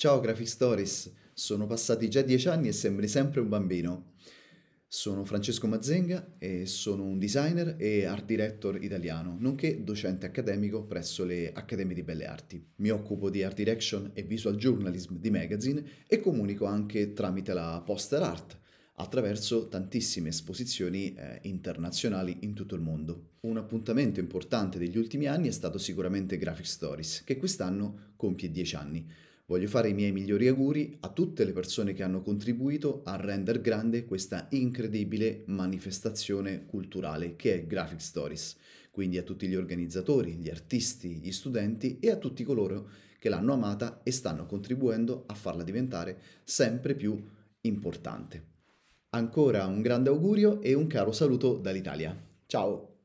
Ciao Graphic Stories, sono passati già dieci anni e sembri sempre un bambino. Sono Francesco Mazzenga e sono un designer e art director italiano, nonché docente accademico presso le Accademie di Belle Arti. Mi occupo di art direction e visual journalism di magazine e comunico anche tramite la poster art, attraverso tantissime esposizioni eh, internazionali in tutto il mondo. Un appuntamento importante degli ultimi anni è stato sicuramente Graphic Stories, che quest'anno compie 10 anni. Voglio fare i miei migliori auguri a tutte le persone che hanno contribuito a rendere grande questa incredibile manifestazione culturale che è Graphic Stories, quindi a tutti gli organizzatori, gli artisti, gli studenti e a tutti coloro che l'hanno amata e stanno contribuendo a farla diventare sempre più importante. Ancora un grande augurio e un caro saluto dall'Italia. Ciao!